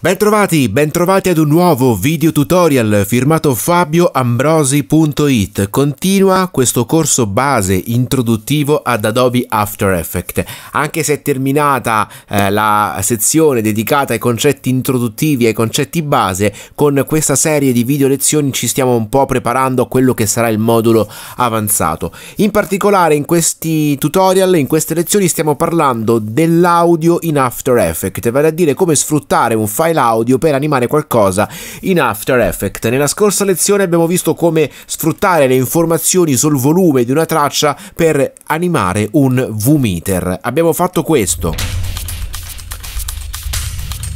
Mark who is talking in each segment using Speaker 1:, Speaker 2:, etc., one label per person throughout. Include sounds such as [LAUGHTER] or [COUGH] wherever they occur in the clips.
Speaker 1: Bentrovati, bentrovati ad un nuovo video tutorial firmato fabioambrosi.it. Continua questo corso base introduttivo ad Adobe After Effects. Anche se è terminata eh, la sezione dedicata ai concetti introduttivi e ai concetti base, con questa serie di video lezioni ci stiamo un po' preparando a quello che sarà il modulo avanzato. In particolare in questi tutorial, in queste lezioni stiamo parlando dell'audio in After Effects, vale a dire come sfruttare un file file audio per animare qualcosa in After Effects. Nella scorsa lezione abbiamo visto come sfruttare le informazioni sul volume di una traccia per animare un V-meter. Abbiamo fatto questo.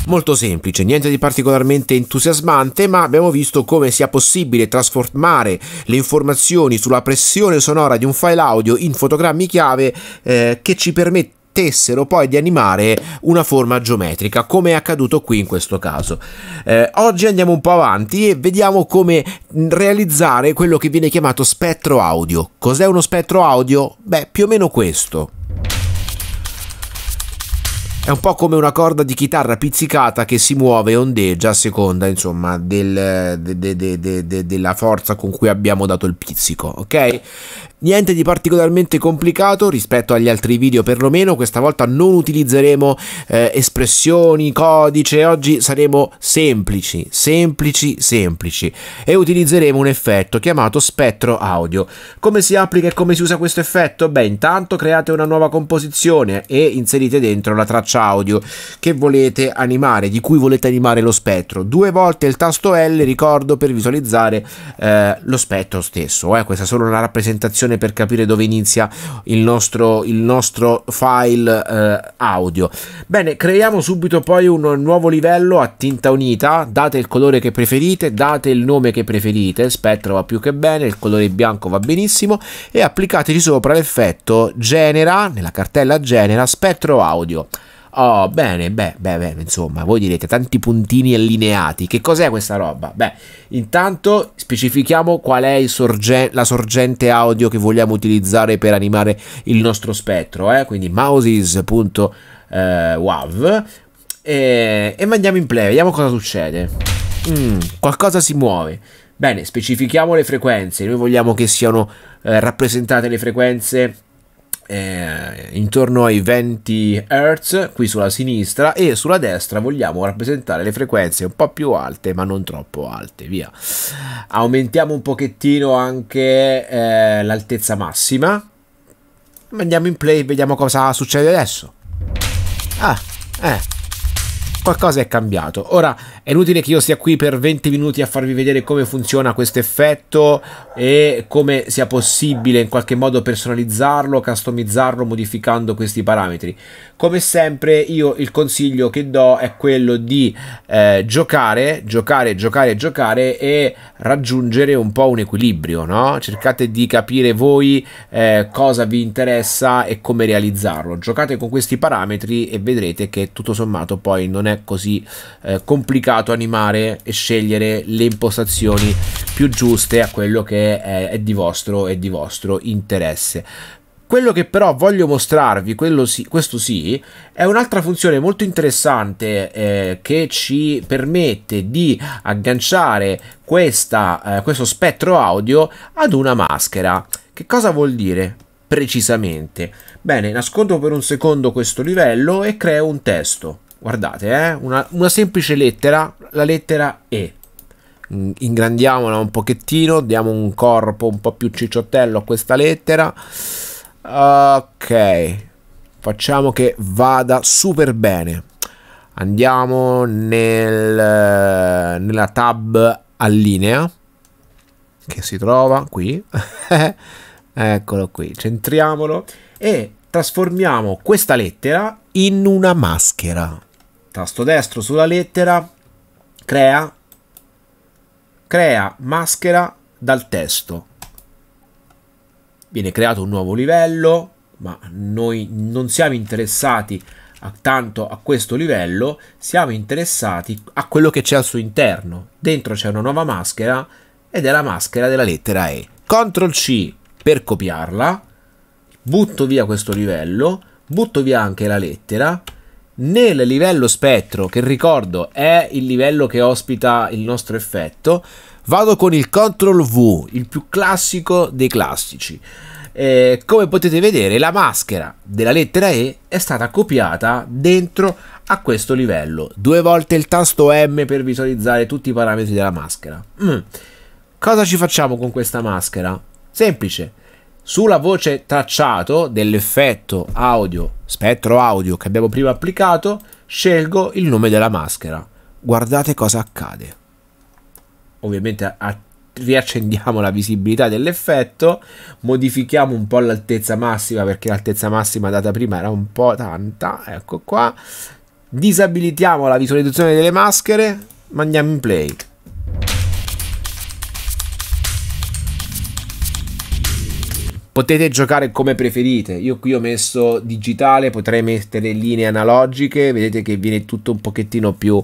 Speaker 1: Molto semplice, niente di particolarmente entusiasmante, ma abbiamo visto come sia possibile trasformare le informazioni sulla pressione sonora di un file audio in fotogrammi chiave eh, che ci permettono permettessero poi di animare una forma geometrica, come è accaduto qui in questo caso. Eh, oggi andiamo un po' avanti e vediamo come mm, realizzare quello che viene chiamato spettro audio. Cos'è uno spettro audio? Beh, più o meno questo. È un po' come una corda di chitarra pizzicata che si muove e ondeggia a seconda, insomma, del, de, de, de, della forza con cui abbiamo dato il pizzico, ok? Niente di particolarmente complicato rispetto agli altri video perlomeno, questa volta non utilizzeremo eh, espressioni, codice, oggi saremo semplici, semplici, semplici e utilizzeremo un effetto chiamato spettro audio. Come si applica e come si usa questo effetto? Beh, intanto create una nuova composizione e inserite dentro la traccia audio che volete animare, di cui volete animare lo spettro. Due volte il tasto L, ricordo, per visualizzare eh, lo spettro stesso. Eh, questa è solo una rappresentazione informazione per capire dove inizia il nostro, il nostro file eh, audio. Bene, creiamo subito poi un nuovo livello a tinta unita, date il colore che preferite, date il nome che preferite, il spettro va più che bene, il colore bianco va benissimo e applicateci sopra l'effetto genera, nella cartella genera spettro audio. Oh, bene, beh, beh, bene, insomma, voi direte tanti puntini allineati. Che cos'è questa roba? Beh, intanto specifichiamo qual è sorge- la sorgente audio che vogliamo utilizzare per animare il nostro spettro, eh? quindi mouses.wav eh, e, e mandiamo in play, vediamo cosa succede. Mm, qualcosa si muove. Bene, specifichiamo le frequenze, noi vogliamo che siano eh, rappresentate le frequenze eh, intorno ai 20 Hz qui sulla sinistra e sulla destra vogliamo rappresentare le frequenze un po' più alte ma non troppo alte via aumentiamo un pochettino anche eh, l'altezza massima andiamo in play vediamo cosa succede adesso ah eh qualcosa è cambiato. Ora è inutile che io stia qui per 20 minuti a farvi vedere come funziona questo effetto e come sia possibile in qualche modo personalizzarlo, customizzarlo modificando questi parametri. Come sempre io il consiglio che do è quello di eh, giocare, giocare, giocare, giocare e raggiungere un po' un equilibrio, no? Cercate di capire voi eh, cosa vi interessa e come realizzarlo. Giocate con questi parametri e vedrete che tutto sommato poi non è è così eh, complicato animare e scegliere le impostazioni più giuste a quello che è, è di vostro e di vostro interesse. Quello che però voglio mostrarvi, sì, questo sì, è un'altra funzione molto interessante eh, che ci permette di agganciare questa, eh, questo spettro audio ad una maschera. Che cosa vuol dire precisamente? Bene, nascondo per un secondo questo livello e creo un testo guardate, eh, una, una semplice lettera, la lettera E. Mm, ingrandiamola un pochettino, diamo un corpo un po' più cicciottello a questa lettera. Ok, facciamo che vada super bene. Andiamo nel, nella tab allinea che si trova qui. [LAUGHS] Eccolo qui, centriamolo e trasformiamo questa lettera in una maschera tasto destro sulla lettera, crea, crea maschera dal testo. Viene creato un nuovo livello, ma noi non siamo interessati a, tanto a questo livello, siamo interessati a quello che c'è al suo interno. Dentro c'è una nuova maschera ed è la maschera della lettera E. CTRL C per copiarla, butto via questo livello, butto via anche la lettera, nel livello spettro, che ricordo è il livello che ospita il nostro effetto, vado con il Ctrl V, il più classico dei classici. Eh, come potete vedere la maschera della lettera E è stata copiata dentro a questo livello due volte il tasto M per visualizzare tutti i parametri della maschera mm. cosa ci facciamo con questa maschera? semplice sulla voce tracciato dell'effetto audio, spettro audio che abbiamo prima applicato, scelgo il nome della maschera. Guardate cosa accade. Ovviamente riaccendiamo la visibilità dell'effetto, modifichiamo un po' l'altezza massima perché l'altezza massima data prima era un po' tanta, ecco qua. Disabilitiamo la visualizzazione delle maschere, mandiamo in play. Potete giocare come preferite, io qui ho messo digitale, potrei mettere linee analogiche, vedete che viene tutto un pochettino più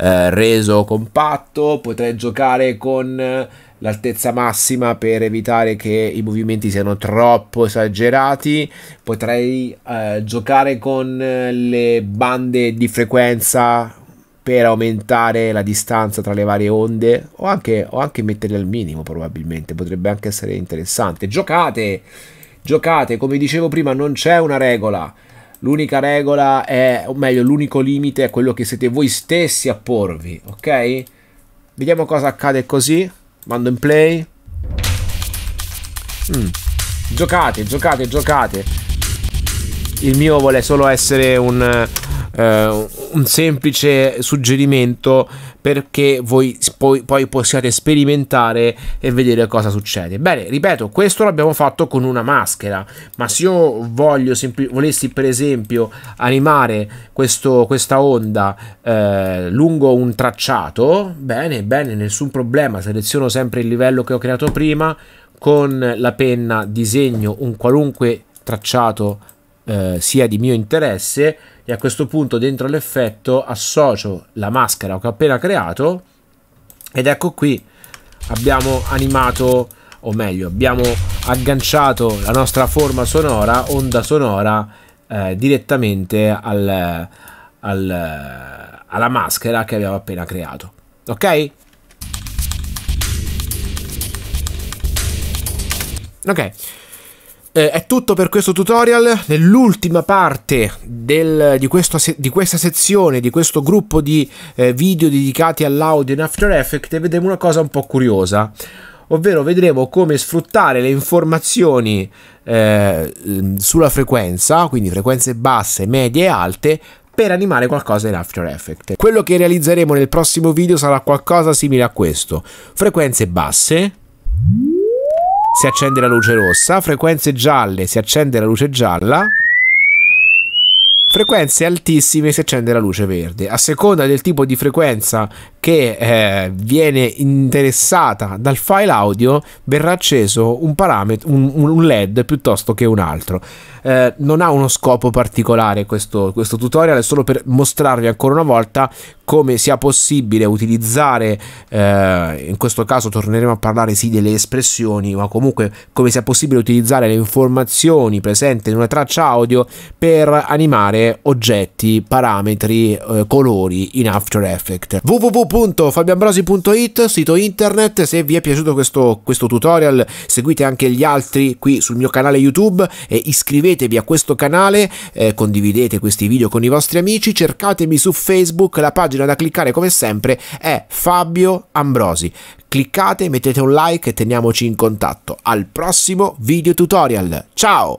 Speaker 1: eh, reso compatto, potrei giocare con l'altezza massima per evitare che i movimenti siano troppo esagerati, potrei eh, giocare con eh, le bande di frequenza per aumentare la distanza tra le varie onde o anche, o anche metterle al minimo probabilmente, potrebbe anche essere interessante. Giocate, giocate, come dicevo prima non c'è una regola, l'unica regola è, o meglio l'unico limite è quello che siete voi stessi a porvi, ok? Vediamo cosa accade così, mando in play. Mm. Giocate, giocate, giocate. Il mio vuole solo essere un... Uh, un semplice suggerimento perché voi poi, poi, possiate sperimentare e vedere cosa succede. Bene, ripeto, questo l'abbiamo fatto con una maschera, ma se io voglio sempl- volessi per esempio animare questo, questa onda eh, lungo un tracciato, bene, bene, nessun problema, seleziono sempre il livello che ho creato prima, con la penna disegno un qualunque tracciato eh, sia di mio interesse e a questo punto dentro l'effetto associo la maschera che ho appena creato ed ecco qui abbiamo animato o meglio abbiamo agganciato la nostra forma sonora onda sonora eh, direttamente al, al, alla maschera che abbiamo appena creato ok ok eh, è tutto per questo tutorial, nell'ultima parte del, di, questo, di, questa sezione, di questo gruppo di eh, video dedicati all'audio in After Effects vedremo una cosa un po' curiosa, ovvero vedremo come sfruttare le informazioni eh, mm, sulla frequenza, quindi frequenze basse, medie e alte, per animare qualcosa in After Effects. Quello che realizzeremo nel prossimo video sarà qualcosa simile a questo, frequenze basse si accende la luce rossa, frequenze gialle si accende la luce gialla, frequenze altissime si accende la luce verde. A seconda del tipo di frequenza che eh, viene interessata dal file audio verrà acceso un, parametro un, un LED piuttosto che un altro. Eh, non ha uno scopo particolare questo, questo, tutorial, è solo per mostrarvi ancora una volta come sia possibile utilizzare, eh, in questo caso torneremo a parlare sì delle espressioni, ma comunque come sia possibile utilizzare le informazioni presenti in una traccia audio per animare oggetti, parametri, eh, colori in After Effects. www www.fabianbrosi.it, sito internet. Se vi è piaciuto questo, questo tutorial, seguite anche gli altri qui sul mio canale YouTube e iscrivetevi a questo canale, eh, condividete questi video con i vostri amici, cercatemi su Facebook, la pagina da cliccare come sempre è Fabio Ambrosi. Cliccate, mettete un like e teniamoci in contatto. Al prossimo video tutorial. Ciao!